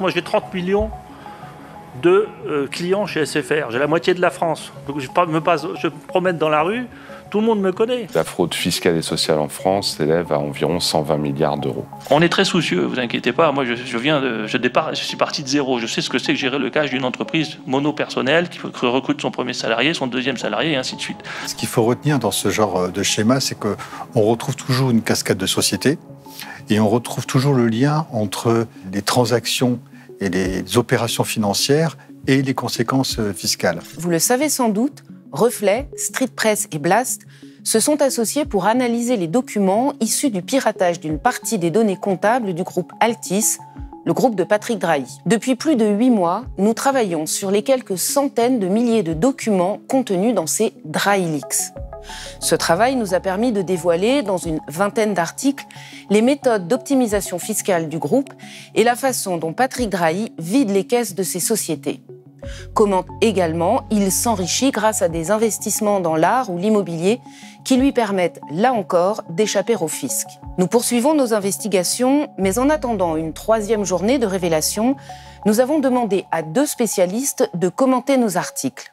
Moi, j'ai 30 millions de euh, clients chez SFR. J'ai la moitié de la France. Donc, je me, promène dans la rue, tout le monde me connaît. La fraude fiscale et sociale en France s'élève à environ 120 milliards d'euros. On est très soucieux, vous inquiétez pas. Moi, je, viens de, je, je suis parti de zéro. Je sais ce que c'est que gérer le cash d'une entreprise monopersonnelle qui recrute son premier salarié, son deuxième salarié, et ainsi de suite. Ce qu'il faut retenir dans ce genre de schéma, c'est qu'on retrouve toujours une cascade de sociétés et on retrouve toujours le lien entre les transactions et les opérations financières et les conséquences euh, fiscales. Vous le savez sans doute, Reflet, Street Press et Blast se sont associés pour analyser les documents issus du piratage d'une partie des données comptables du groupe Altis, le groupe de Patrick Drahi. Depuis plus de huit mois, nous travaillons sur les quelques centaines de milliers de documents contenus dans ces Drahi Ce travail nous a permis de dévoiler, dans une vingtaine d'articles, les méthodes d'optimisation fiscale du groupe et la façon dont Patrick Drahi vide les caisses de ses sociétés commente également Il s'enrichit grâce à des investissements dans l'art ou l'immobilier qui lui permettent, là encore, d'échapper au fisc. Nous poursuivons nos investigations, mais en attendant une troisième journée de révélation, nous avons demandé à deux spécialistes de commenter nos articles.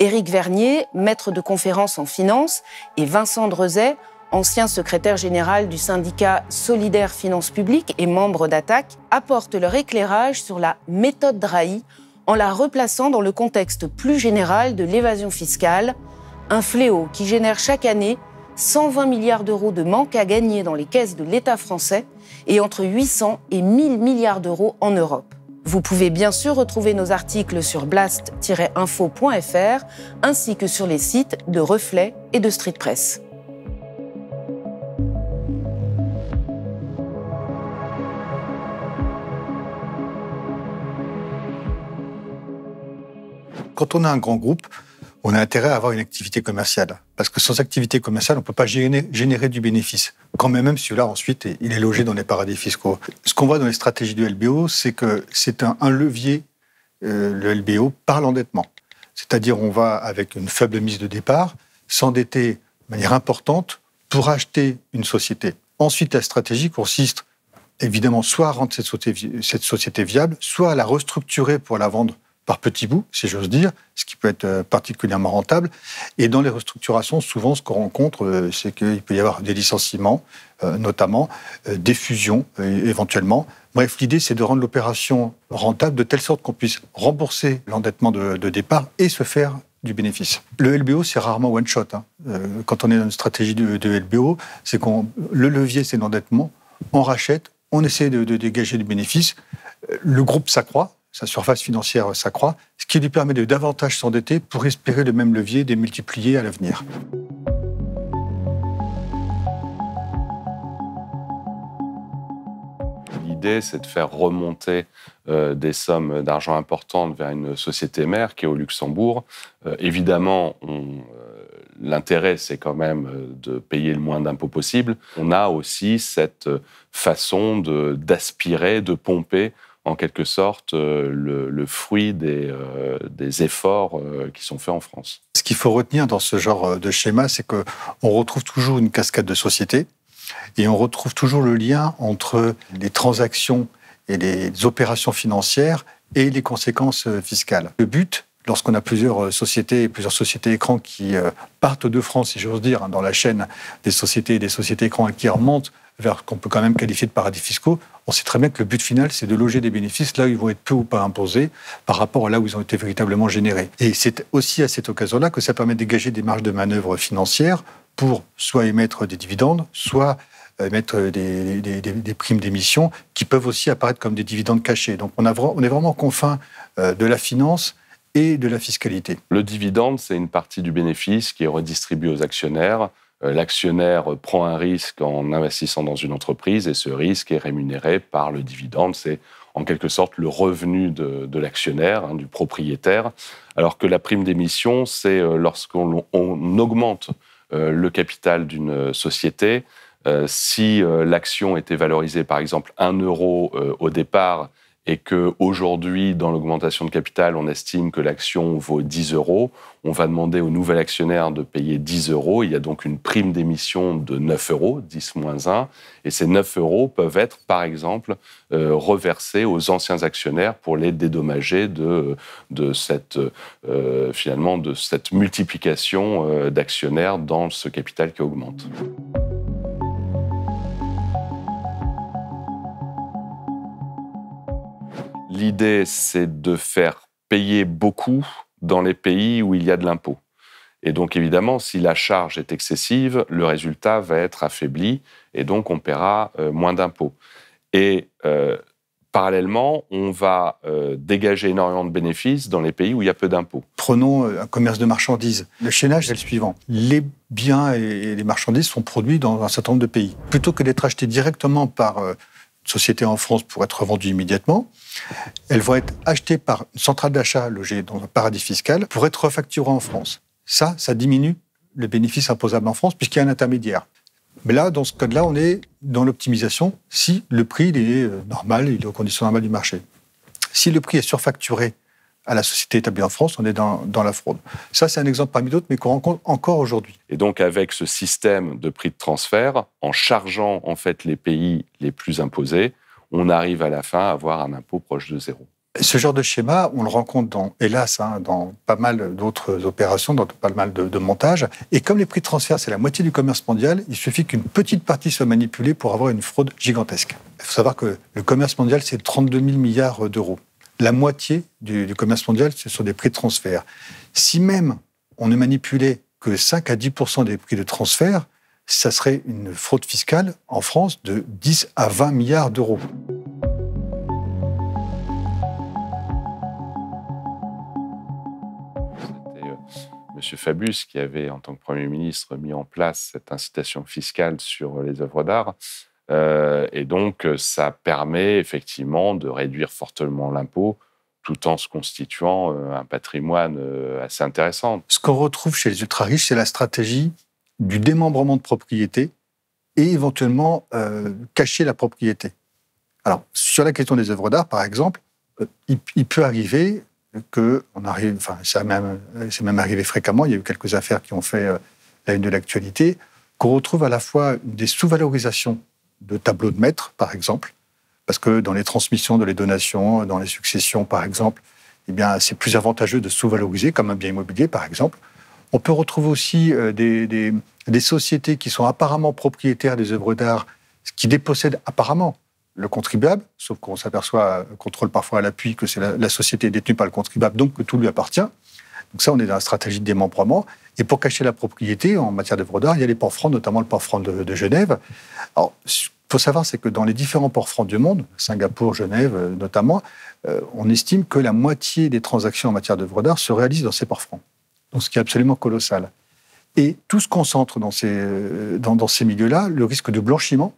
Éric Vernier, maître de conférences en finance, et Vincent Drezet, ancien secrétaire général du syndicat Solidaire Finances Publiques et membre d'Attaque, apportent leur éclairage sur la méthode Drahi en la replaçant dans le contexte plus général de l'évasion fiscale, un fléau qui génère chaque année 120 milliards d'euros de manque à gagner dans les caisses de l'État français et entre 800 et 1000 milliards d'euros en Europe. Vous pouvez bien sûr retrouver nos articles sur blast-info.fr ainsi que sur les sites de Reflet et de Street Press. Quand on a un grand groupe, on a intérêt à avoir une activité commerciale. Parce que sans activité commerciale, on ne peut pas générer, du bénéfice. Quand même, celui-là, ensuite, il est logé dans les paradis fiscaux. Ce qu'on voit dans les stratégies du LBO, c'est que c'est un, levier, euh, le LBO, par l'endettement. C'est-à-dire, on va, avec une faible mise de départ, s'endetter de manière importante pour acheter une société. Ensuite, la stratégie consiste évidemment soit à rendre cette société viable, soit à la restructurer pour la vendre par petits bouts, si j'ose dire, ce qui peut être euh, particulièrement rentable. Et dans les restructurations, souvent, ce qu'on rencontre, euh, c'est qu'il peut y avoir des licenciements, euh, notamment, des fusions, éventuellement. Bref, l'idée, c'est de rendre l'opération rentable de telle sorte qu'on puisse rembourser l'endettement de, départ et se faire du bénéfice. Le LBO, c'est rarement one-shot. Hein. Quand on est dans une stratégie de, LBO, c'est qu'on le levier, c'est l'endettement, on rachète, on essaie de, dégager du bénéfice, le groupe s'accroît, sa surface financière s'accroît, ce qui lui permet de davantage s'endetter pour espérer le même levier démultiplier à l'avenir. L'idée, c'est de faire remonter euh, des sommes d'argent importantes vers une société mère qui est au Luxembourg. Euh, évidemment, euh, l'intérêt, c'est quand même de payer le moins d'impôts possible. On a aussi cette façon d'aspirer, de, pomper en quelque sorte euh, le, fruit des, euh, efforts euh, qui sont faits en France. Ce qu'il faut retenir dans ce genre de schéma, c'est qu'on retrouve toujours une cascade de sociétés et on retrouve toujours le lien entre les transactions et les opérations financières et les conséquences fiscales. Le but, lorsqu'on a plusieurs sociétés et plusieurs sociétés écrans qui partent de France, si j'ose dire, hein, dans la chaîne des sociétés et des sociétés écrans qui remontent vers qu'on peut quand même qualifier de paradis fiscaux, on sait très bien que le but final, c'est de loger des bénéfices là où ils vont être peu ou pas imposés par rapport à là où ils ont été véritablement générés. Et c'est aussi à cette occasion-là que ça permet de dégager des marges de manœuvre financières pour soit émettre des dividendes, soit émettre des, primes d'émission qui peuvent aussi apparaître comme des dividendes cachés. Donc on, est vraiment confin euh, de la finance et de la fiscalité. Le dividende, c'est une partie du bénéfice qui est redistribuée aux actionnaires euh, l'actionnaire euh, prend un risque en investissant dans une entreprise et ce risque est rémunéré par le dividende. C'est en quelque sorte le revenu de, l'actionnaire, hein, du propriétaire, alors que la prime d'émission, c'est euh, lorsqu'on augmente le capital d'une société. si l'action était valorisée par exemple 1 euro au départ et qu'aujourd'hui, dans l'augmentation de capital, on estime que l'action vaut 10 euros, on va demander au nouvel actionnaire de payer 10 euros. Il y a donc une prime d'émission de 9 euros, 10 moins 1, et ces 9 euros peuvent être, par exemple, euh, reversés aux anciens actionnaires pour les dédommager de, cette euh, finalement de cette multiplication euh, d'actionnaires dans ce capital qui augmente. L'idée, c'est de faire payer beaucoup dans les pays où il y a de l'impôt. Et donc évidemment, si la charge est excessive, le résultat va être affaibli et donc on paiera euh, moins d'impôts. Et euh, parallèlement, on va euh, dégager énormément de bénéfices dans les pays où il y a peu d'impôts. Prenons un commerce de marchandises. Le chaînage, c'est le suivant. Les biens et les marchandises sont produits dans un certain nombre de pays. Plutôt que d'être achetés directement par société en France pour être revendue immédiatement. Elles vont être achetées par une centrale d'achat logée dans un paradis fiscal pour être refacturées en France. Ça, ça diminue le bénéfice imposable en France puisqu'il y a un intermédiaire. Mais là, dans ce cas là on est dans l'optimisation si le prix est euh, normal, il est aux conditions normales du marché. Si le prix est surfacturé à la société établie en France, on est dans, la fraude. Ça, c'est un exemple parmi d'autres, mais qu'on rencontre encore aujourd'hui. Et donc, avec ce système de prix de transfert, en chargeant en fait les pays les plus imposés, on arrive à la fin à avoir un impôt proche de zéro. Ce genre de schéma, on le rencontre dans, hélas, hein, dans pas mal d'autres opérations, dans pas mal de, de, montages. Et comme les prix de transfert, c'est la moitié du commerce mondial, il suffit qu'une petite partie soit manipulée pour avoir une fraude gigantesque. Il faut savoir que le commerce mondial, c'est 32 000 milliards d'euros la moitié du, commerce mondial, ce sont des prix de transfert. Si même on ne manipulait que 5 à 10 des prix de transfert, ça serait une fraude fiscale en France de 10 à 20 milliards d'euros. Euh, M. Fabius qui avait, en tant que Premier ministre, mis en place cette incitation fiscale sur les œuvres d'art. Euh, et donc, euh, ça permet effectivement de réduire fortement l'impôt tout en se constituant euh, un patrimoine assez intéressant. Ce qu'on retrouve chez les ultra-riches, c'est la stratégie du démembrement de propriété et éventuellement cacher la propriété. Alors, sur la question des œuvres d'art, par exemple, il, peut arriver que enfin, c'est même, même arrivé fréquemment, il y a eu quelques affaires qui ont fait la une de l'actualité, qu'on retrouve à la fois des sous-valorisations de tableaux de maître, par exemple, parce que dans les transmissions de les donations, dans les successions, par exemple, eh bien, c'est plus avantageux de sous-valoriser, comme un bien immobilier, par exemple. On peut retrouver aussi euh, des, sociétés qui sont apparemment propriétaires des œuvres d'art, qui dépossèdent apparemment le contribuable, sauf qu'on s'aperçoit, contrôle euh, parfois à l'appui, que c'est la, la, société détenue par le contribuable, donc que tout lui appartient. Donc ça, on est dans la stratégie de démembrement. Et pour cacher la propriété, en matière d'œuvres d'art, il y a les ports francs, notamment le port franc de, Genève. Alors, faut savoir, c'est que dans les différents ports francs du monde, Singapour, Genève euh, notamment, euh, on estime que la moitié des transactions en matière d'œuvres d'art se réalisent dans ces ports francs. Donc, ce qui est absolument colossal. Et tout se concentre dans ces, euh, dans, dans ces milieux-là, le risque de blanchiment.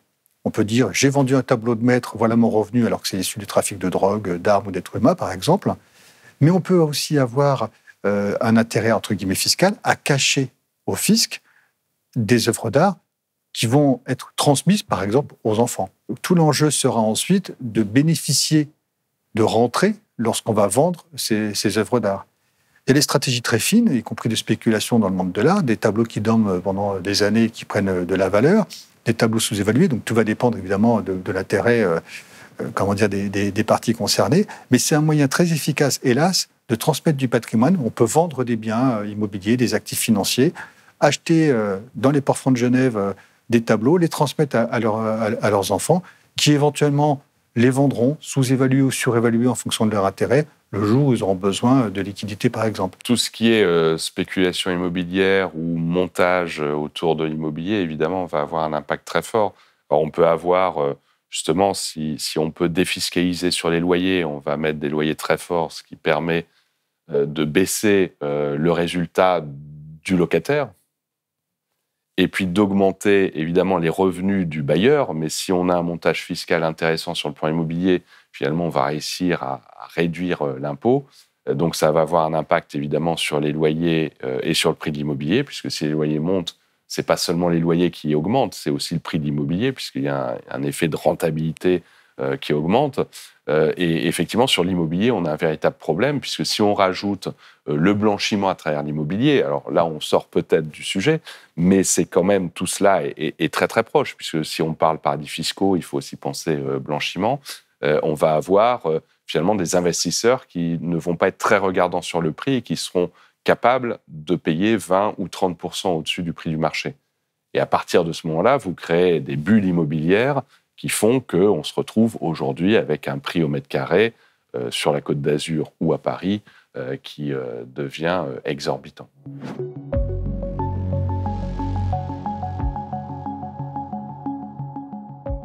On peut dire, j'ai vendu un tableau de maître, voilà mon revenu, alors que c'est issu du trafic de drogue, d'armes ou d'êtres humains, par exemple. Mais on peut aussi avoir euh, un intérêt entre guillemets fiscal à cacher au fisc des œuvres d'art qui vont être transmises, par exemple, aux enfants. Tout l'enjeu sera ensuite de bénéficier de rentrées lorsqu'on va vendre ces, œuvres d'art. Et les stratégies très fines, y compris de spéculation dans le monde de l'art, des tableaux qui dorment pendant des années et qui prennent de la valeur, des tableaux sous-évalués, donc tout va dépendre évidemment de, l'intérêt euh, euh, comment dire, des parties concernées, mais c'est un moyen très efficace, hélas, de transmettre du patrimoine. On peut vendre des biens euh, immobiliers, des actifs financiers, acheter euh, dans les ports de Genève euh, des tableaux, les transmettre à, à leurs enfants, qui éventuellement les vendront, sous-évalués ou surévalués en fonction de leur intérêt, le jour où ils auront besoin de liquidités, par exemple. Tout ce qui est spéculation immobilière ou montage autour de l'immobilier, évidemment, va avoir un impact très fort. Alors, on peut avoir, justement, si, on peut défiscaliser sur les loyers, on va mettre des loyers très forts, ce qui permet euh, de baisser euh, le résultat du locataire et puis d'augmenter évidemment les revenus du bailleur. Mais si on a un montage fiscal intéressant sur le plan immobilier, finalement, on va réussir à, réduire euh, l'impôt. Donc ça va avoir un impact évidemment sur les loyers et sur le prix de l'immobilier, puisque si les loyers montent, ce n'est pas seulement les loyers qui augmentent, c'est aussi le prix de l'immobilier, puisqu'il y a un, effet de rentabilité euh, qui augmente. Euh, et effectivement, sur l'immobilier, on a un véritable problème, puisque si on rajoute euh, le blanchiment à travers l'immobilier, alors là, on sort peut-être du sujet, mais c'est quand même tout cela est, très très proche, puisque si on parle paradis fiscaux, il faut aussi penser blanchiment. on va avoir finalement des investisseurs qui ne vont pas être très regardants sur le prix et qui seront capables de payer 20 ou 30 au-dessus du prix du marché. Et à partir de ce moment-là, vous créez des bulles immobilières qui font qu'on se retrouve aujourd'hui avec un prix au mètre carré euh, sur la Côte d'Azur ou à Paris euh, qui euh, devient exorbitant.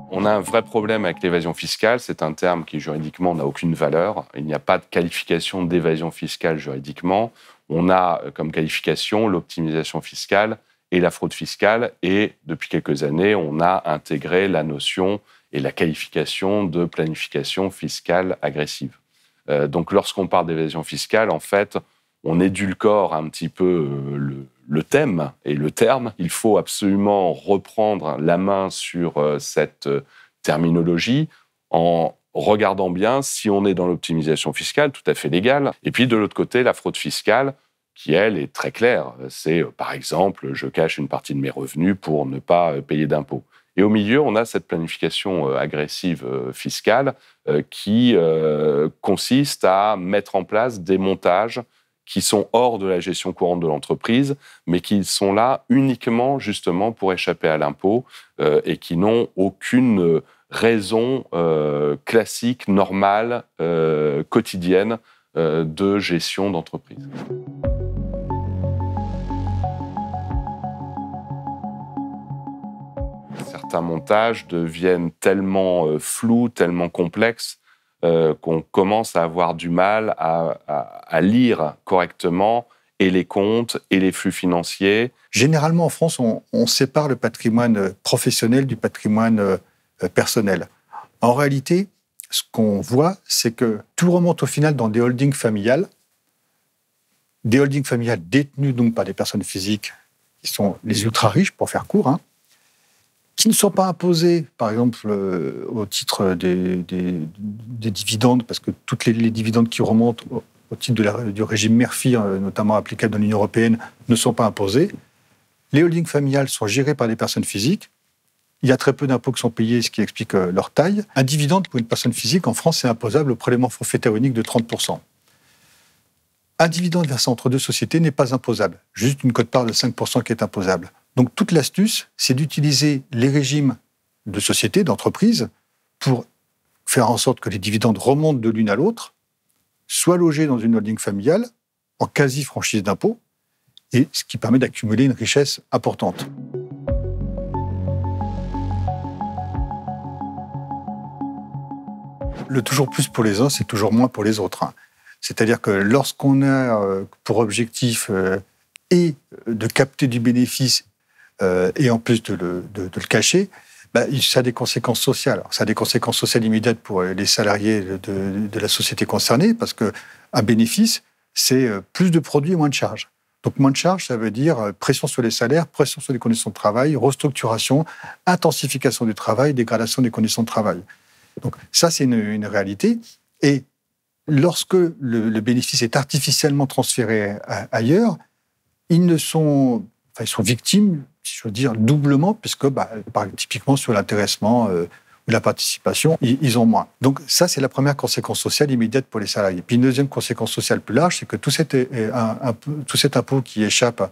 On a un vrai problème avec l'évasion fiscale. C'est un terme qui juridiquement n'a aucune valeur. Il n'y a pas de qualification d'évasion fiscale juridiquement. On a comme qualification l'optimisation fiscale et la fraude fiscale, et depuis quelques années, on a intégré la notion et la qualification de planification fiscale agressive. Euh, donc lorsqu'on parle d'évasion fiscale, en fait, on édulcore un petit peu euh, le, le, thème et le terme. Il faut absolument reprendre la main sur euh, cette terminologie en regardant bien si on est dans l'optimisation fiscale, tout à fait légale. Et puis de l'autre côté, la fraude fiscale, qui, elle, est très claire. C'est, euh, par exemple, je cache une partie de mes revenus pour ne pas euh, payer d'impôts. Et au milieu, on a cette planification euh, agressive fiscale qui consiste à mettre en place des montages qui sont hors de la gestion courante de l'entreprise, mais qui sont là uniquement justement pour échapper à l'impôt et qui n'ont aucune raison classique, normale, quotidienne de gestion d'entreprise. Certains montages deviennent tellement euh, flous, tellement complexes, euh, qu'on commence à avoir du mal à, lire correctement et les comptes et les flux financiers. Généralement, en France, on, sépare le patrimoine professionnel du patrimoine euh, personnel. En réalité, ce qu'on voit, c'est que tout remonte au final dans des holdings familiales, des holdings familiales détenues donc par des personnes physiques qui sont les ultra riches, pour faire court, hein, qui ne sont pas imposés, par exemple, euh, au titre des, dividendes, parce que toutes les, dividendes qui remontent au, titre du régime Murphy, euh, notamment applicable dans l'Union européenne, ne sont pas imposés. Les holdings familiales sont gérées par des personnes physiques. Il y a très peu d'impôts qui sont payés, ce qui explique euh, leur taille. Un dividende pour une personne physique en France est imposable au prélèvement forfaitaire unique de 30 un dividende versé entre deux sociétés n'est pas imposable, juste une cote-part de 5% qui est imposable. Donc toute l'astuce, c'est d'utiliser les régimes de société, d'entreprise, pour faire en sorte que les dividendes remontent de l'une à l'autre, soient logés dans une holding familiale, en quasi-franchise d'impôts, et ce qui permet d'accumuler une richesse importante. Le toujours plus pour les uns, c'est toujours moins pour les autres. Hein. C'est-à-dire que lorsqu'on a euh, pour objectif euh, et euh, de capter du bénéfice euh, et en plus de le, de, de le cacher, bah, ça a des conséquences sociales. ça a des conséquences sociales immédiates pour euh, les salariés de, de la société concernée, parce qu'un bénéfice, c'est euh, plus de produits et moins de charges. Donc moins de charges, ça veut dire pression sur les salaires, pression sur les conditions de travail, restructuration, intensification du travail, dégradation des conditions de travail. Donc ça, c'est une, une, réalité. Et lorsque le, le bénéfice est artificiellement transféré ailleurs, ils ne sont, enfin, ils sont victimes je veux dire, doublement, puisque bah, typiquement sur l'intéressement euh, ou la participation, ils, ont moins. Donc ça, c'est la première conséquence sociale immédiate pour les salariés. Puis une deuxième conséquence sociale plus large, c'est que tout cet, impôt, euh, tout cet qui échappe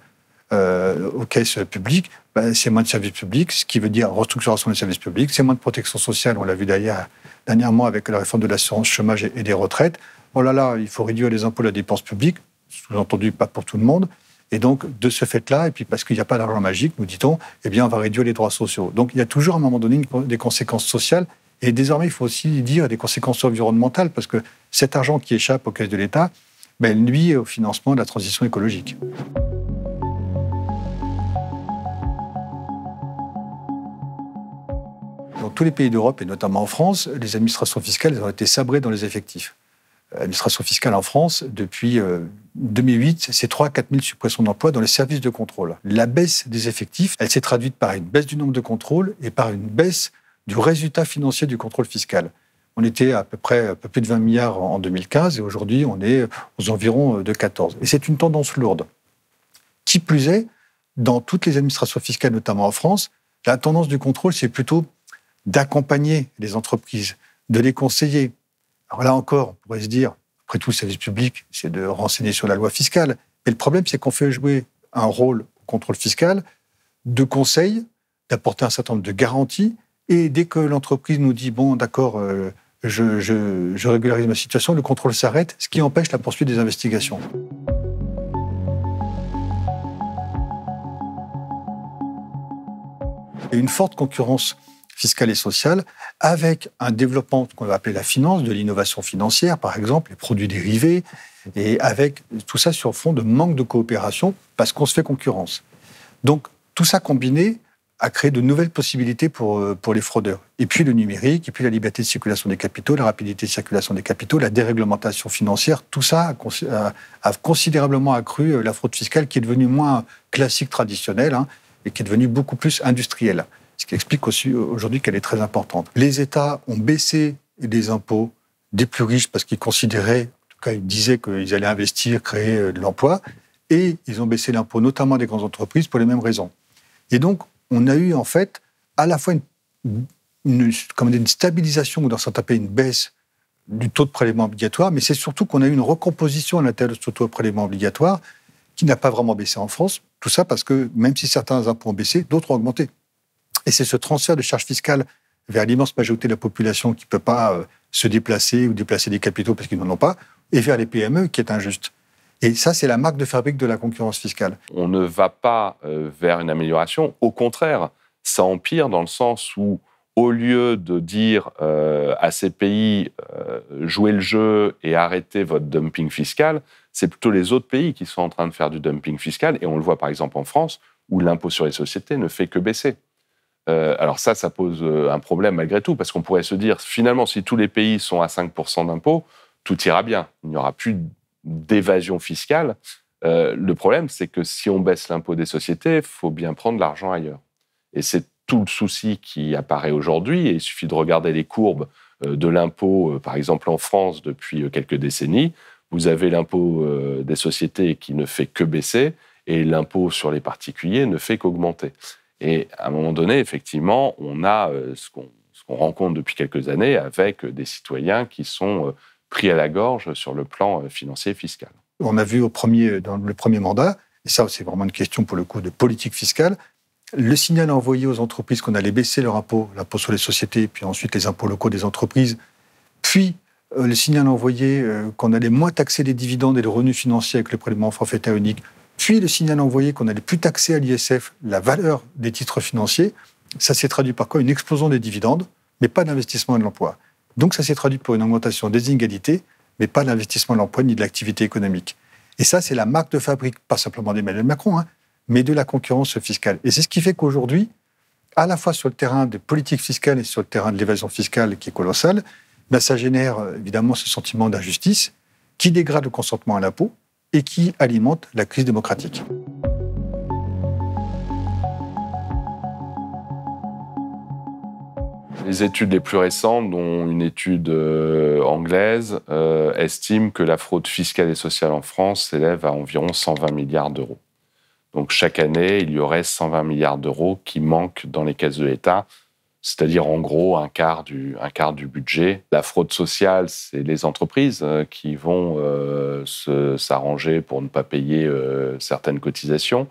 euh, aux caisses publiques, bah, c'est moins de services publics, ce qui veut dire restructuration des services publics, c'est moins de protection sociale, on l'a vu d'ailleurs dernièrement avec la réforme de l'assurance chômage et, des retraites. Oh là là, il faut réduire les impôts de la dépense publique, sous-entendu pas pour tout le monde. Et donc, de ce fait-là, et puis parce qu'il n'y a pas d'argent magique, nous dit-on, eh bien, on va réduire les droits sociaux. Donc, il y a toujours à un moment donné des conséquences sociales. Et désormais, il faut aussi dire des conséquences environnementales, parce que cet argent qui échappe aux caisses de l'État, ben, nuit au financement de la transition écologique. Dans tous les pays d'Europe, et notamment en France, les administrations fiscales ont été sabrées dans les effectifs. L'administration fiscale en France, depuis euh, 2008, c'est 3 à 4 000 suppressions d'emplois dans les services de contrôle. La baisse des effectifs, elle s'est traduite par une baisse du nombre de contrôles et par une baisse du résultat financier du contrôle fiscal. On était à peu près un peu plus de 20 milliards en 2015 et aujourd'hui on est aux environs de 14. Et c'est une tendance lourde. Qui plus est, dans toutes les administrations fiscales, notamment en France, la tendance du contrôle, c'est plutôt d'accompagner les entreprises, de les conseiller. Alors là encore, on pourrait se dire, après tout, le service public, c'est de renseigner sur la loi fiscale. Mais le problème, c'est qu'on fait jouer un rôle au contrôle fiscal de conseil, d'apporter un certain nombre de garanties. Et dès que l'entreprise nous dit, bon, d'accord, euh, je, régularise ma situation, le contrôle s'arrête, ce qui empêche la poursuite des investigations. une forte concurrence fiscale et sociale, avec un développement qu'on va appeler la finance, de l'innovation financière, par exemple, les produits dérivés, et avec tout ça sur fond de manque de coopération parce qu'on se fait concurrence. Donc, tout ça combiné a créé de nouvelles possibilités pour, euh, les fraudeurs. Et puis le numérique, et puis la liberté de circulation des capitaux, la rapidité de circulation des capitaux, la déréglementation financière, tout ça a, considérablement accru euh, la fraude fiscale qui est devenue moins classique traditionnelle hein, et qui est devenue beaucoup plus industrielle ce qui explique aussi euh, aujourd'hui qu'elle est très importante. Les États ont baissé les impôts des plus riches parce qu'ils considéraient, en tout cas ils disaient qu'ils allaient investir, créer euh, de l'emploi, et ils ont baissé l'impôt notamment des grandes entreprises pour les mêmes raisons. Et donc on a eu en fait à la fois une, comme une stabilisation ou dans certains pays une baisse du taux de prélèvement obligatoire, mais c'est surtout qu'on a eu une recomposition à l'intérieur de ce taux de prélèvement obligatoire qui n'a pas vraiment baissé en France. Tout ça parce que même si certains impôts ont baissé, d'autres ont augmenté. Et c'est ce transfert de charges fiscales vers l'immense majorité de la population qui ne peut pas euh, se déplacer ou déplacer des capitaux parce qu'ils n'en ont pas, et vers les PME qui est injuste. Et ça, c'est la marque de fabrique de la concurrence fiscale. On ne va pas euh, vers une amélioration, au contraire, ça empire dans le sens où, au lieu de dire euh, à ces pays, jouez le jeu et arrêtez votre dumping fiscal, c'est plutôt les autres pays qui sont en train de faire du dumping fiscal, et on le voit par exemple en France, où l'impôt sur les sociétés ne fait que baisser. Euh, alors ça, ça pose euh, un problème malgré tout, parce qu'on pourrait se dire, finalement, si tous les pays sont à 5% d'impôts, tout ira bien. Il n'y aura plus d'évasion fiscale. Euh, le problème, c'est que si on baisse l'impôt des sociétés, il faut bien prendre l'argent ailleurs. Et c'est tout le souci qui apparaît aujourd'hui, et il suffit de regarder les courbes de l'impôt, par exemple en France, depuis quelques décennies. Vous avez l'impôt des sociétés qui ne fait que baisser, et l'impôt sur les particuliers ne fait qu'augmenter. Et à un moment donné, effectivement, on a euh, ce qu'on rencontre depuis quelques années avec euh, des citoyens qui sont euh, pris à la gorge sur le plan financier fiscal. On a vu au premier, dans le premier mandat, et ça c'est vraiment une question pour le coup de politique fiscale, le signal envoyé aux entreprises qu'on allait baisser leur impôt, l'impôt sur les sociétés, puis ensuite les impôts locaux des entreprises, puis le signal envoyé qu'on allait moins taxer les dividendes et les revenus financiers avec le prélèvement forfaitaire unique, puis le signal envoyé qu'on n'allait plus taxer à l'ISF la valeur des titres financiers, ça s'est traduit par quoi Une explosion des dividendes, mais pas d'investissement et de l'emploi. Donc ça s'est traduit par une augmentation des inégalités, mais pas d'investissement de l'emploi ni de l'activité économique. Et ça, c'est la marque de fabrique, pas simplement d'Emmanuel Macron, hein, mais de la concurrence fiscale. Et c'est ce qui fait qu'aujourd'hui, à la fois sur le terrain des politiques fiscales et sur le terrain de l'évasion fiscale qui est colossale, ben, ça génère euh, évidemment ce sentiment d'injustice qui dégrade le consentement à l'impôt, et qui alimente la crise démocratique. Les études les plus récentes, dont une étude euh, anglaise, euh, estiment que la fraude fiscale et sociale en France s'élève à environ 120 milliards d'euros. Donc chaque année, il y aurait 120 milliards d'euros qui manquent dans les caisses de l'État c'est-à-dire en gros un quart du, un quart du budget. La fraude sociale, c'est les entreprises euh, qui vont euh, s'arranger pour ne pas payer euh, certaines cotisations.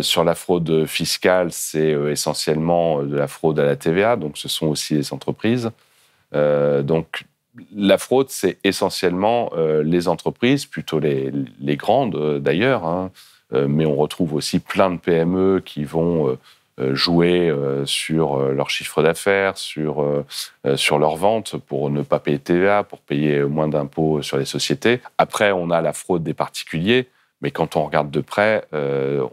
sur la fraude fiscale, c'est essentiellement de la fraude à la TVA, donc ce sont aussi les entreprises. donc la fraude, c'est essentiellement les entreprises, plutôt les, grandes d'ailleurs, hein. mais on retrouve aussi plein de PME qui vont euh, jouer euh, sur euh, leur chiffre d'affaires, sur, sur leur vente pour ne pas payer TVA, pour payer moins d'impôts sur les sociétés. Après, on a la fraude des particuliers, mais quand on regarde de près,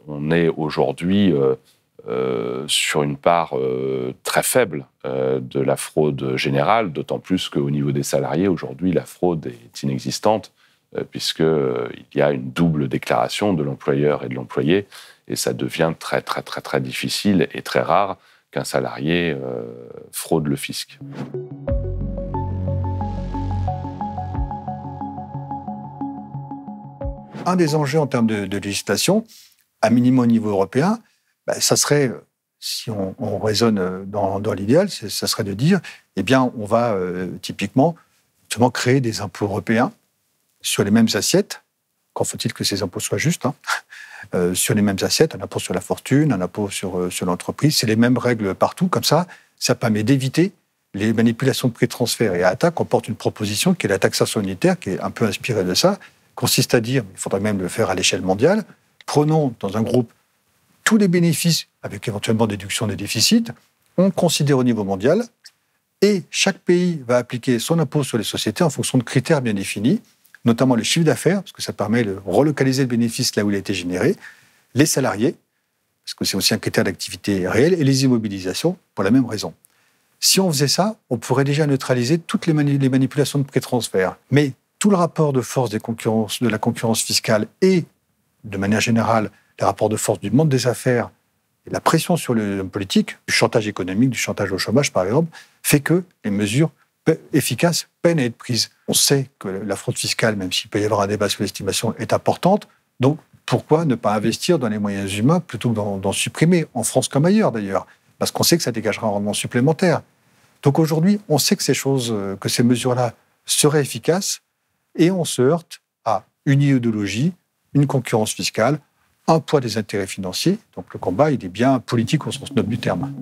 on est aujourd'hui sur une part très faible de la fraude générale, d'autant plus qu'au niveau des salariés, aujourd'hui, la fraude est inexistante puisqu'il y a une double déclaration de l'employeur et de l'employé et ça devient très, très, très, très difficile et très rare qu'un salarié euh, fraude le fisc. Un des enjeux en termes de, législation, à minimum au niveau européen, bah, ça serait, si on, raisonne dans, l'idéal, ça serait de dire, eh bien, on va euh, typiquement justement créer des impôts européens sur les mêmes assiettes. Quand faut-il que ces impôts soient justes hein euh, sur les mêmes assiettes, un impôt sur la fortune, un impôt euh, sur, l'entreprise. C'est les mêmes règles partout. Comme ça, ça permet d'éviter les manipulations de prix de transfert. Et on porte une proposition qui est la taxation unitaire, qui est un peu inspirée de ça, consiste à dire, il faudrait même le faire à l'échelle mondiale, prenons dans un groupe tous les bénéfices, avec éventuellement déduction des déficits, on considère au niveau mondial, et chaque pays va appliquer son impôt sur les sociétés en fonction de critères bien définis notamment le chiffre d'affaires, parce que ça permet de relocaliser le bénéfice là où il a été généré, les salariés, parce que c'est aussi un critère d'activité réelle, et les immobilisations, pour la même raison. Si on faisait ça, on pourrait déjà neutraliser toutes les, les manipulations de pré-transfert. Mais tout le rapport de force des concurrences, de la concurrence fiscale et, de manière générale, le rapport de force du monde des affaires et la pression sur le politique, du chantage économique, du chantage au chômage par exemple, fait que les mesures efficace peine à être prise. On sait que la fraude fiscale, même s'il peut y avoir un débat sur l'estimation, est importante. Donc, pourquoi ne pas investir dans les moyens humains plutôt que d'en supprimer, en France comme ailleurs d'ailleurs Parce qu'on sait que ça dégagera un rendement supplémentaire. Donc aujourd'hui, on sait que ces choses, euh, que ces mesures-là seraient efficaces et on se heurte à une idéologie, une concurrence fiscale, un poids des intérêts financiers. Donc le combat, il est bien politique au sens noble du terme.